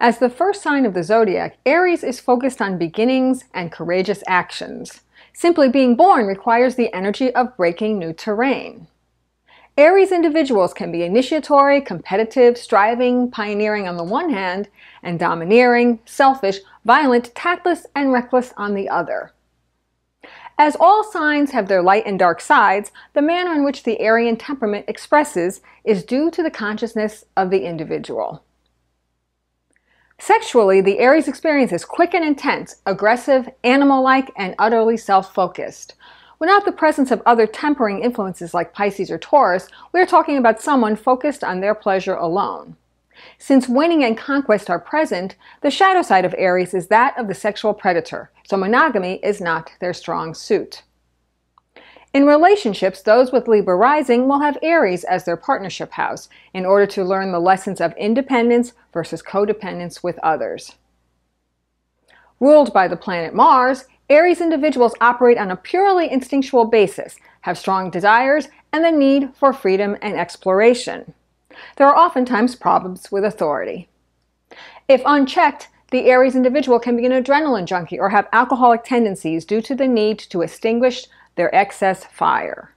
As the first sign of the zodiac, Aries is focused on beginnings and courageous actions. Simply being born requires the energy of breaking new terrain. Aries individuals can be initiatory, competitive, striving, pioneering on the one hand, and domineering, selfish, violent, tactless, and reckless on the other. As all signs have their light and dark sides, the manner in which the Aryan temperament expresses is due to the consciousness of the individual. Sexually, the Aries experience is quick and intense, aggressive, animal like, and utterly self focused. Without the presence of other tempering influences like Pisces or Taurus, we are talking about someone focused on their pleasure alone. Since winning and conquest are present, the shadow side of Aries is that of the sexual predator, so monogamy is not their strong suit. In relationships, those with Libra rising will have Aries as their partnership house in order to learn the lessons of independence versus codependence with others. Ruled by the planet Mars, Aries individuals operate on a purely instinctual basis, have strong desires, and the need for freedom and exploration. There are oftentimes problems with authority. If unchecked, the Aries individual can be an adrenaline junkie or have alcoholic tendencies due to the need to extinguish their excess fire.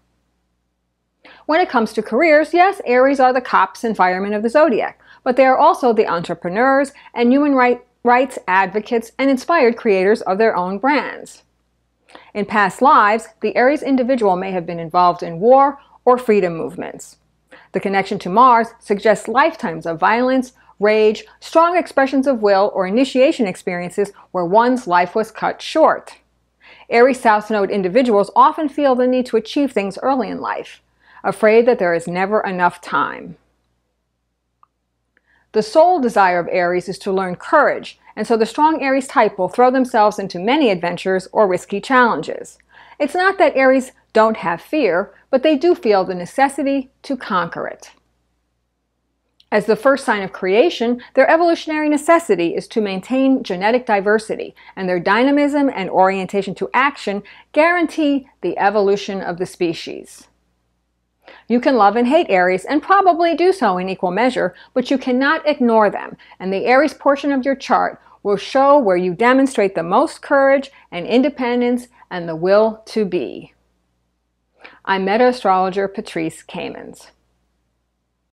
When it comes to careers, yes, Aries are the cops and firemen of the zodiac, but they are also the entrepreneurs and human right, rights advocates and inspired creators of their own brands. In past lives, the Aries individual may have been involved in war or freedom movements. The connection to Mars suggests lifetimes of violence, rage, strong expressions of will, or initiation experiences where one's life was cut short. Aries South Node individuals often feel the need to achieve things early in life, afraid that there is never enough time. The sole desire of Aries is to learn courage, and so the strong Aries type will throw themselves into many adventures or risky challenges. It's not that Aries don't have fear, but they do feel the necessity to conquer it. As the first sign of creation, their evolutionary necessity is to maintain genetic diversity, and their dynamism and orientation to action guarantee the evolution of the species. You can love and hate Aries and probably do so in equal measure, but you cannot ignore them, and the Aries portion of your chart will show where you demonstrate the most courage and independence and the will to be. I'm meta astrologer Patrice Caymans.